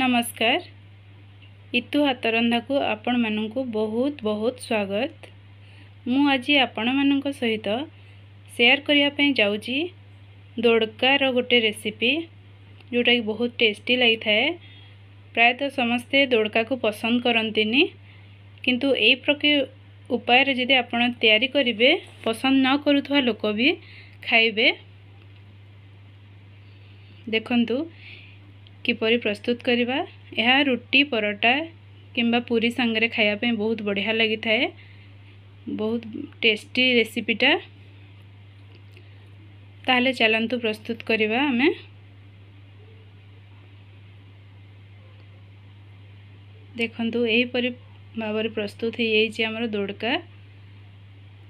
ନମସ୍କାର ଇତୁ ହାତରନ୍ଧାକୁ ଆପଣମାନଙ୍କୁ ବହୁତ ବହୁତ ସ୍ୱାଗତ ମୁଁ ଆଜି ଆପଣମାନଙ୍କ ସହିତ ସେୟାର କରିବା ପାଇଁ ଯାଉଛି ଦୋଡ଼କାର ଗୋଟେ ରେସିପି ଯେଉଁଟାକି ବହୁତ ଟେଷ୍ଟି ଲାଗିଥାଏ ପ୍ରାୟତଃ ସମସ୍ତେ ଦୋଡ଼କାକୁ ପସନ୍ଦ କରନ୍ତିନି କିନ୍ତୁ ଏଇ ପ୍ରକାର ଉପାୟରେ ଯଦି ଆପଣ ତିଆରି କରିବେ ପସନ୍ଦ ନ କରୁଥିବା ଲୋକ ବି ଖାଇବେ ଦେଖନ୍ତୁ किपर प्रस्तुत करवा यह रुटी परटा कि पूरी सांगे खायाप बहुत बढ़िया लगी थाए बहुत टेस्टी रेसीपीटा ताल चलतु प्रस्तुत करवा आम देखु यहीपर भाव प्रस्तुत हो जाए दोड़का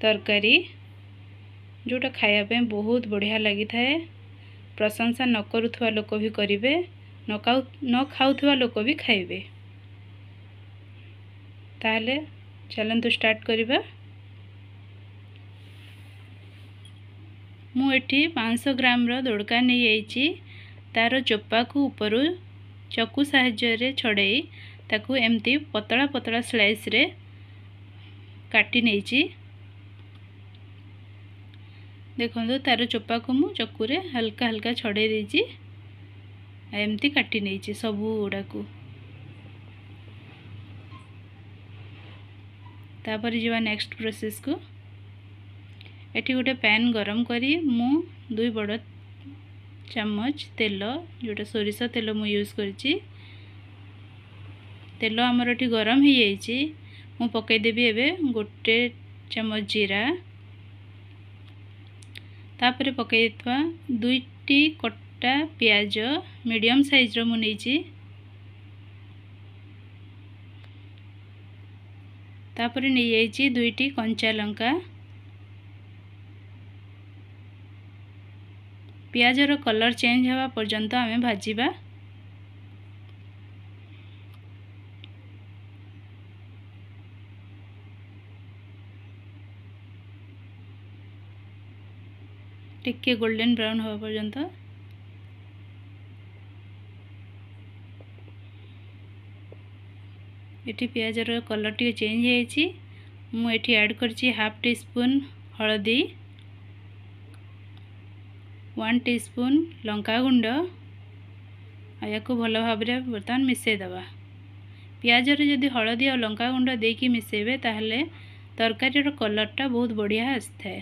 तरकारी जोटा खायाप बहुत बढ़िया लगी थाए प्रशंसा न करुवा लोक भी करें ନ ଖାଉ ନ ଖାଉଥିବା ଲୋକ ବି ଖାଇବେ ତାହେଲେ ଚାଲନ୍ତୁ ଷ୍ଟାର୍ଟ କରିବା ମୁଁ ଏଠି ପାଞ୍ଚଶହ ଗ୍ରାମର ଦୋଡ଼କା ନେଇଯାଇଛି ତା'ର ଚୋପାକୁ ଉପରୁ ଚକୁ ସାହାଯ୍ୟରେ ଛଡ଼େଇ ତାକୁ ଏମିତି ପତଳା ପତଳା ସ୍ଲାଇସ୍ରେ କାଟି ନେଇଛି ଦେଖନ୍ତୁ ତା'ର ଚୋପାକୁ ମୁଁ ଚକୁରେ ହାଲକା ହାଲକା ଛଡ଼େଇ ଦେଇଛି ଏମିତି କାଟି ନେଇଛି ସବୁ ଗୁଡ଼ାକୁ ତାପରେ ଯିବା ନେକ୍ସଟ ପ୍ରୋସେସକୁ ଏଠି ଗୋଟେ ପ୍ୟାନ୍ ଗରମ କରି ମୁଁ ଦୁଇ ବଡ଼ ଚାମଚ ତେଲ ଯେଉଁଟା ସୋରିଷ ତେଲ ମୁଁ ୟୁଜ୍ କରିଛି ତେଲ ଆମର ଏଠି ଗରମ ହୋଇଯାଇଛି ମୁଁ ପକାଇଦେବି ଏବେ ଗୋଟେ ଚାମଚ ଜିରା ତାପରେ ପକାଇଥିବା ଦୁଇଟି କଟ चारटा पिज मीडियम सैज्र मुझे तापर नहीं दुईटी कंचा लंका पिजर कलर चेंज हवा पर्यंत आम भाजवा टिके गोल्डन ब्राउन हवा पर्यटन ଏଠି ପିଆଜର କଲର୍ ଟିକେ ଚେଞ୍ଜ ହେଇଯାଇଛି ମୁଁ ଏଠି ଆଡ଼୍ କରିଛି ହାଫ୍ ଟି ସ୍ପୁନ୍ ହଳଦୀ ୱାନ୍ ଟି ସ୍ପୁନ୍ ଲଙ୍କାଗୁଣ୍ଡ ଆଉ ୟାକୁ ଭଲ ଭାବରେ ବର୍ତ୍ତମାନ ମିଶାଇଦେବା ପିଆଜରେ ଯଦି ହଳଦୀ ଆଉ ଲଙ୍କାଗୁଣ୍ଡ ଦେଇକି ମିଶାଇବେ ତାହେଲେ ତରକାରୀର କଲର୍ଟା ବହୁତ ବଢ଼ିଆ ଆସିଥାଏ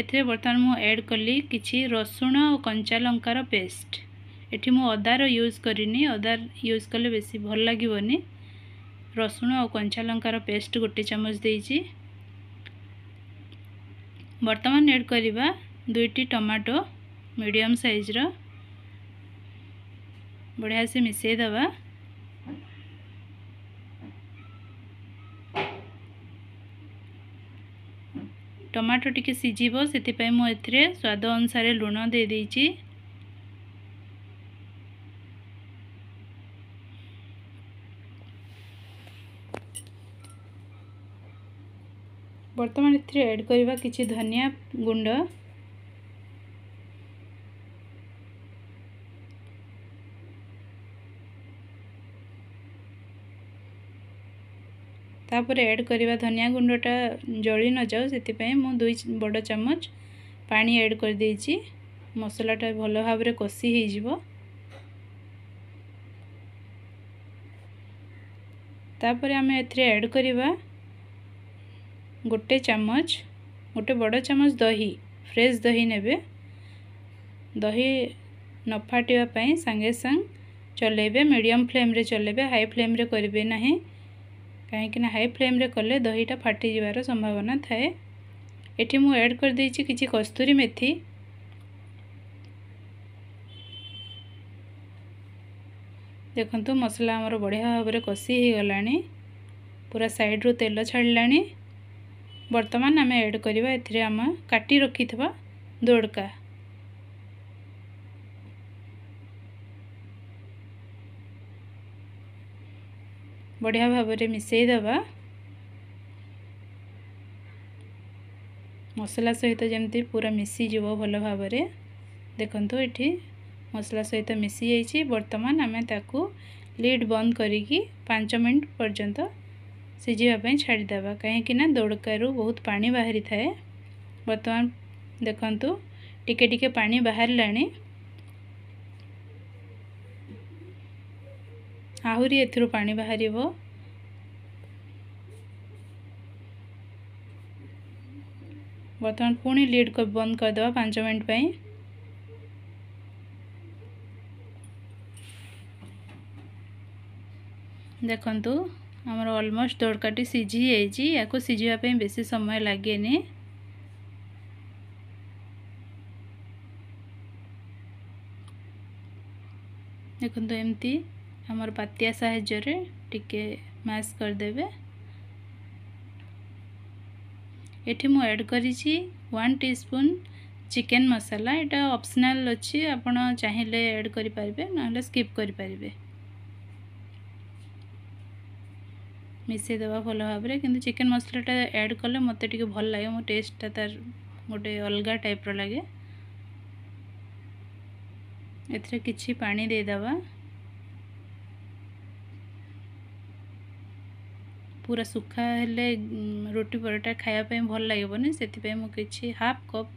ଏଥିରେ ବର୍ତ୍ତମାନ ମୁଁ ଆଡ଼୍ କଲି କିଛି ରସୁଣ ଓ କଞ୍ଚା ଲଙ୍କାର ପେଷ୍ଟ ଏଠି ମୁଁ ଅଦାର ୟୁଜ୍ କରିନି ଅଦା ୟୁଜ୍ କଲେ ବେଶୀ ଭଲ ଲାଗିବନି ରସୁଣ ଆଉ କଞ୍ଚା ଲଙ୍କାର ପେଷ୍ଟ ଗୋଟେ ଚାମଚ ଦେଇଛି ବର୍ତ୍ତମାନ ଏଡ଼୍ କରିବା ଦୁଇଟି ଟମାଟୋ ମିଡ଼ିୟମ୍ ସାଇଜ୍ର ବଢ଼ିଆ ସେ ମିଶାଇ ଦେବା ଟମାଟୋ ଟିକେ ସିଝିବ ସେଥିପାଇଁ ମୁଁ ଏଥିରେ ସ୍ୱାଦ ଅନୁସାରେ ଲୁଣ ଦେଇଦେଇଛି ବର୍ତ୍ତମାନ ଏଥିରେ ଆଡ଼୍ କରିବା କିଛି ଧନିଆ ଗୁଣ୍ଡ ତାପରେ ଆଡ଼୍ କରିବା ଧନିଆ ଗୁଣ୍ଡଟା ଜଳି ନଯାଉ ସେଥିପାଇଁ ମୁଁ ଦୁଇ ବଡ଼ ଚାମଚ ପାଣି ଆଡ଼୍ କରିଦେଇଛି ମସଲାଟା ଭଲ ଭାବରେ କଷି ହୋଇଯିବ ତାପରେ ଆମେ ଏଥିରେ ଆଡ଼୍ କରିବା गोटे चमच गोटे बड़ चामच दही फ्रेश दही ने दही न फाटापी सांगे सांग चल मीडियम फ्लेम रे चलेबे हाई फ्लेम रे करेंगे ना कहीं हाई फ्लेम रे कले दहीटा फाटी जबार संभावना थाए ये मुझे एड कर किसी कस्तूरी मेथी देखु मसला आम बढ़िया भाव कषिगला पूरा सैड्रु तेल छाड़ी ବର୍ତ୍ତମାନ ଆମେ ଏଡ଼୍ କରିବା ଏଥିରେ ଆମେ କାଟି ରଖିଥିବା ଦୋଡ଼କା ବଢ଼ିଆ ଭାବରେ ମିଶାଇ ଦେବା ମସଲା ସହିତ ଯେମିତି ପୁରା ମିଶିଯିବ ଭଲ ଭାବରେ ଦେଖନ୍ତୁ ଏଠି ମସଲା ସହିତ ମିଶିଯାଇଛି ବର୍ତ୍ତମାନ ଆମେ ତାକୁ ଲିଡ଼୍ ବନ୍ଦ କରିକି ପାଞ୍ଚ ମିନିଟ୍ ପର୍ଯ୍ୟନ୍ତ सीझेपी छाड़दे कहीं दौड़कु बहुत पा बाहरी थाए बर्तमान देखु टिके टे पा बाहर आहरी एथर बर्तमान पुणी लिड को बंद करदे पांच मिनट पाई देखता ଆମର ଅଲମୋଷ୍ଟ ତଡ଼କାଟି ସିଝି ଯାଇଛି ୟାକୁ ସିଝିବା ପାଇଁ ବେଶୀ ସମୟ ଲାଗେନି ଦେଖନ୍ତୁ ଏମିତି ଆମର ପାତିଆ ସାହାଯ୍ୟରେ ଟିକେ ମ୍ୟାସ୍ କରିଦେବେ ଏଠି ମୁଁ ଆଡ଼୍ କରିଛି ୱାନ୍ ଟି ସ୍ପୁନ୍ ଚିକେନ୍ ମସଲା ଏଇଟା ଅପସନାଲ୍ ଅଛି ଆପଣ ଚାହିଁଲେ ଆଡ଼୍ କରିପାରିବେ ନହେଲେ ସ୍କିପ୍ କରିପାରିବେ মিশাই দেওয়া ভালো ভাবে কিন্তু চিকেন মশলাটা অ্যাড কলে মতো টিকি ভাল লাগে মো টেস্টটা তার গোটে অলগা টাইপর লাগে এতে কিছু পানি দিয়ে দেওয়া ପୁରା ଶୁଖା ହେଲେ ରୁଟି ପରଟା ଖାଇବା ପାଇଁ ଭଲ ଲାଗିବନି ସେଥିପାଇଁ ମୁଁ କିଛି ହାଫ୍ କପ୍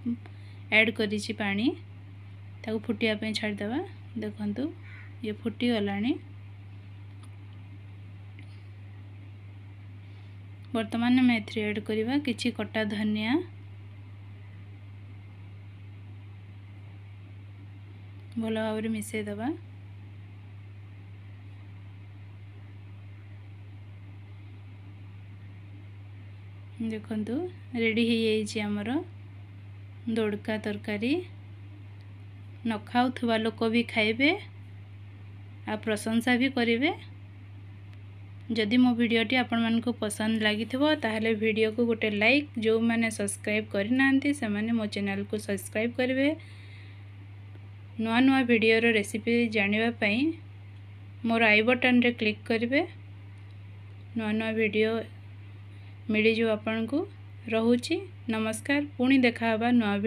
ଆଡ଼୍ କରିଛି ପାଣି ତାକୁ ଫୁଟିବା ପାଇଁ ଛାଡ଼ିଦେବା ଦେଖନ୍ତୁ ଇଏ ଫୁଟିଗଲାଣି ବର୍ତ୍ତମାନ ଆମେ ଏଥିରେ ଆଡ଼୍ କରିବା କିଛି କଟା ଧନିଆ ଭଲ ଭାବରେ ମିଶାଇ ଦେବା ଦେଖନ୍ତୁ ରେଡ଼ି ହୋଇଯାଇଛି ଆମର ଦୋଡ଼କା ତରକାରୀ ନ ଖାଉଥିବା ଲୋକ ବି ଖାଇବେ ଆଉ ପ୍ରଶଂସା ବି କରିବେ जदि मो भिडी आपको पसंद लगे तेल भिड को गोटे लाइक जो मैंने सब्सक्राइब करना से मैंने मो चेल को सब्सक्राइब करेंगे नुआ नुआ भिडर रेसीपी जानवापी मोर आई बटन रे क्लिक करेंगे नुआ नुआ भिड मिलजो आपण को रोची नमस्कार पुणी देखा नुआ